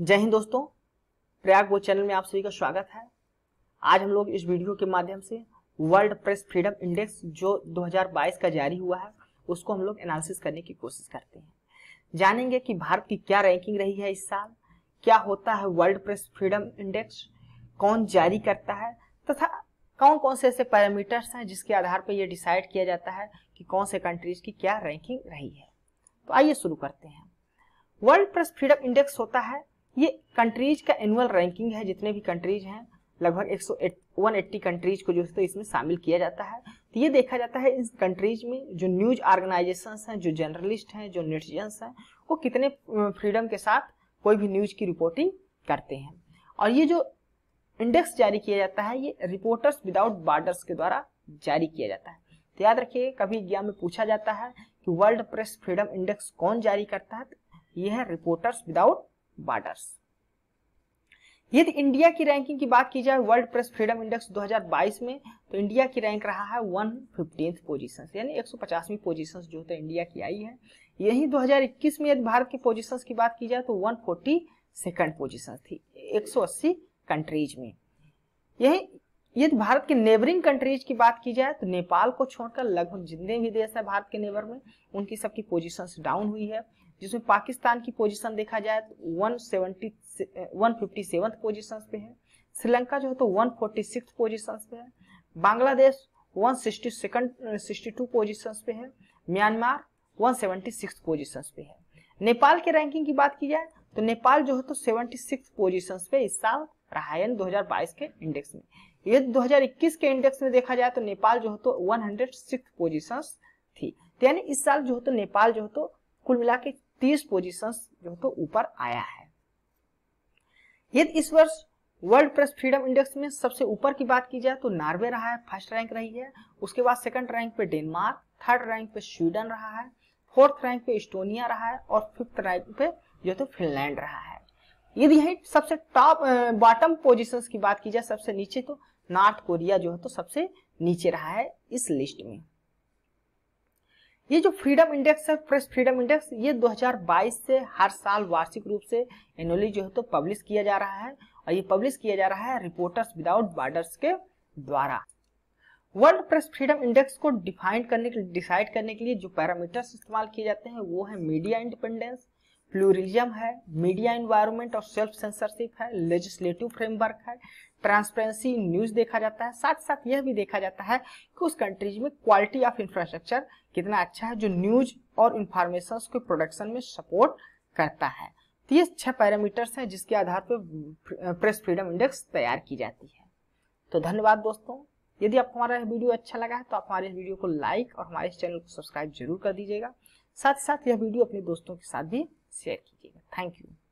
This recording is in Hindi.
जय हिंद दोस्तों प्रयाग वो चैनल में आप सभी का स्वागत है आज हम लोग इस वीडियो के माध्यम से वर्ल्ड प्रेस फ्रीडम इंडेक्स जो 2022 का जारी हुआ है उसको हम लोग एनालिसिस करने की कोशिश करते हैं जानेंगे कि भारत की क्या रैंकिंग रही है इस साल क्या होता है वर्ल्ड प्रेस फ्रीडम इंडेक्स कौन जारी करता है तथा कौन कौन से ऐसे पैरामीटर्स हैं जिसके आधार पर यह डिसाइड किया जाता है कि कौन से कंट्रीज की क्या रैंकिंग रही है तो आइए शुरू करते हैं वर्ल्ड प्रेस फ्रीडम इंडेक्स होता है ये कंट्रीज का एनुअल रैंकिंग है जितने भी कंट्रीज हैं लगभग 180 कंट्रीज को जो है तो इसमें शामिल किया जाता है तो ये देखा जाता है इन कंट्रीज में जो न्यूज ऑर्गेनाइजेशन हैं जो जर्नलिस्ट हैं जो नेटिजन्स हैं वो कितने फ्रीडम के साथ कोई भी न्यूज की रिपोर्टिंग करते हैं और ये जो इंडेक्स जारी किया जाता है ये रिपोर्टर्स विदाउट बॉर्डर्स के द्वारा जारी किया जाता है तो याद रखिए कभी एग्जाम में पूछा जाता है कि वर्ल्ड प्रेस फ्रीडम इंडेक्स कौन जारी करता है तो ये है रिपोर्टर्स विदाउट बॉर्डर्स यदि इंडिया की रैंकिंग की बात की जाए वर्ल्ड प्रेस फ्रीडम इंडेक्स 2022 में तो इंडिया की रैंक रहा है वन फिफ्टींथ पोजिशन यानी एक सौ पचासवीं जो है तो इंडिया की आई है यही 2021 में यदि भारत की पोजिशन की बात की जाए तो वन फोर्टी सेकेंड पोजिशन थी 180 कंट्रीज में यही यदि भारत के नेबरिंग कंट्रीज की बात की जाए तो नेपाल को छोड़कर लगभग जितने भी देश है भारत के नेबर में उनकी सबकी पोजिशन डाउन हुई है जिसमें पाकिस्तान की पोजिशन देखा जाए तो one seventy one fifty position पे है श्रीलंका जो है तो वन फोर्टी सिक्स पोजिशन पे है Bangladesh one sixty second sixty two position पे है Myanmar one seventy six position पे है नेपाल के रैंकिंग की बात की जाए तो नेपाल जो है तो सेवेंटी सिक्स पोजिशन पे इस साल रहा है 2022 के इंडेक्स में ये 2021 के इंडेक्स में देखा जाए तो नेपाल जो हो तो वन हंड्रेड पोजिशन थी तो यानी इस साल जो हो तो नेपाल जो हो तो कुल मिला के तीस पोजिशन जो हो तो ऊपर आया है यदि इस वर्ष वर्ल्ड प्रेस फ्रीडम इंडेक्स में सबसे ऊपर की बात की जाए तो नॉर्वे रहा है फर्स्ट रैंक रही है उसके बाद सेकंड रैंक पे डेनमार्क थर्ड रैंक पे स्वीडन रहा है फोर्थ रैंक पे इस्टोनिया रहा है और फिफ्थ रैंक पे जो तो फिनलैंड रहा है यदि यही सबसे टॉप बॉटम पोजिशन की बात की जाए सबसे नीचे तो नॉर्थ कोरिया जो है तो सबसे नीचे रहा है इस लिस्ट में ये जो फ्रीडम इंडेक्स है प्रेस फ्रीडम इंडेक्स ये 2022 से हर साल वार्षिक रूप से एनुअली जो है तो पब्लिश किया जा रहा है और ये पब्लिश किया जा रहा है रिपोर्टर्स विदाउट बॉर्डर्स के द्वारा वर्ल्ड प्रेस फ्रीडम इंडेक्स को डिफाइन करने के लिए डिसाइड करने के लिए जो पैरामीटर्स इस्तेमाल किए जाते हैं वो है मीडिया इंडिपेंडेंस प्लूरिज्म है मीडिया इन्वायरमेंट और सेल्फ सेंसरशिप है लेजिस्लेटिव फ्रेमवर्क है ट्रांसपेरेंसी न्यूज देखा जाता है साथ साथ यह भी देखा जाता है कि उस कंट्रीज में क्वालिटी ऑफ इंफ्रास्ट्रक्चर कितना अच्छा है जो न्यूज और इंफॉर्मेशन के प्रोडक्शन में सपोर्ट करता है तो ये छह पैरामीटर्स हैं जिसके आधार पर प्रेस फ्रीडम इंडेक्स तैयार की जाती है तो धन्यवाद दोस्तों यदि आपको हमारा वीडियो अच्छा लगा है तो आप हमारे इस वीडियो को लाइक और हमारे इस चैनल को सब्सक्राइब जरूर कर दीजिएगा साथ साथ यह वीडियो अपने दोस्तों के साथ भी शेयर कीजिएगा थैंक यू